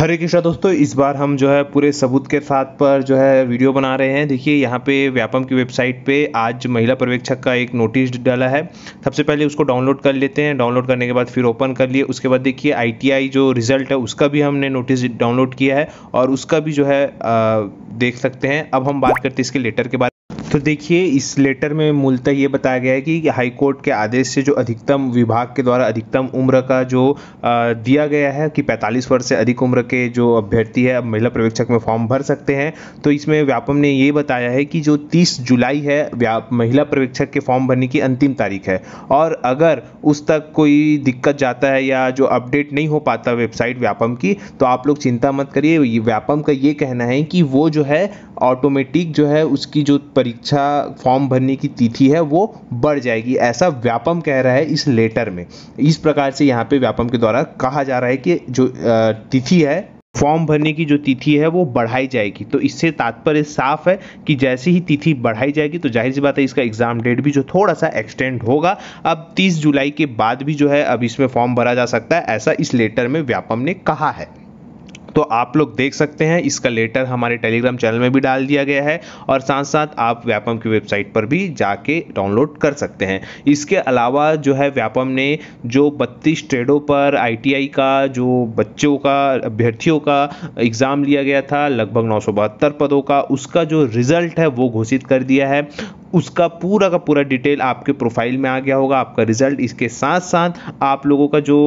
हरे कृष्णा दोस्तों इस बार हम जो है पूरे सबूत के साथ पर जो है वीडियो बना रहे हैं देखिए यहाँ पे व्यापम की वेबसाइट पे आज महिला पर्यवेक्षक का एक नोटिस डाला है सबसे पहले उसको डाउनलोड कर लेते हैं डाउनलोड करने के बाद फिर ओपन कर लिए उसके बाद देखिए आईटीआई जो रिज़ल्ट है उसका भी हमने नोटिस डाउनलोड किया है और उसका भी जो है आ, देख सकते हैं अब हम बात करते हैं इसके लेटर के बारे तो देखिए इस लेटर में मूलतः ये बताया गया है कि हाई कोर्ट के आदेश से जो अधिकतम विभाग के द्वारा अधिकतम उम्र का जो दिया गया है कि 45 वर्ष से अधिक उम्र के जो अभ्यर्थी है अब महिला प्रवेक्षक में फॉर्म भर सकते हैं तो इसमें व्यापम ने ये बताया है कि जो 30 जुलाई है महिला प्रवेक्षक के फॉर्म भरने की अंतिम तारीख है और अगर उस तक कोई दिक्कत जाता है या जो अपडेट नहीं हो पाता वेबसाइट व्यापम की तो आप लोग चिंता मत करिए व्यापम का ये कहना है कि वो जो है ऑटोमेटिक जो है उसकी जो परी परीक्षा फॉर्म भरने की तिथि है वो बढ़ जाएगी ऐसा व्यापम कह रहा है इस लेटर में इस प्रकार से यहाँ पे व्यापम के द्वारा कहा जा रहा है कि जो तिथि है फॉर्म भरने की जो तिथि है वो बढ़ाई जाएगी तो इससे तात्पर्य साफ है कि जैसे ही तिथि बढ़ाई जाएगी तो जाहिर सी बात है इसका एग्जाम डेट भी जो थोड़ा सा एक्सटेंड होगा अब 30 जुलाई के बाद भी जो है अब इसमें फॉर्म भरा जा सकता है ऐसा इस लेटर में व्यापम ने कहा है तो आप लोग देख सकते हैं इसका लेटर हमारे टेलीग्राम चैनल में भी डाल दिया गया है और साथ साथ आप व्यापम की वेबसाइट पर भी जाके डाउनलोड कर सकते हैं इसके अलावा जो है व्यापम ने जो बत्तीस ट्रेडों पर आई का जो बच्चों का अभ्यर्थियों का एग्ज़ाम लिया गया था लगभग नौ पदों का उसका जो रिज़ल्ट है वो घोषित कर दिया है उसका पूरा का पूरा डिटेल आपके प्रोफाइल में आ गया होगा आपका रिजल्ट इसके साथ साथ आप लोगों का जो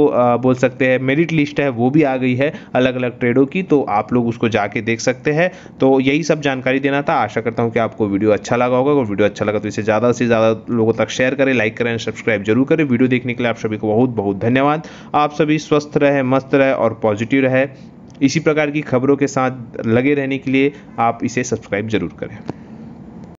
बोल सकते हैं मेरिट लिस्ट है वो भी आ गई है अलग अलग ट्रेडों की तो आप लोग उसको जाके देख सकते हैं तो यही सब जानकारी देना था आशा करता हूँ कि आपको वीडियो अच्छा लगा होगा और वीडियो अच्छा लगा तो इसे ज़्यादा से ज़्यादा लोगों तक शेयर करें लाइक करें सब्सक्राइब जरूर करें वीडियो देखने के लिए आप सभी को बहुत बहुत धन्यवाद आप सभी स्वस्थ रहे मस्त रहे और पॉजिटिव रहे इसी प्रकार की खबरों के साथ लगे रहने के लिए आप इसे सब्सक्राइब जरूर करें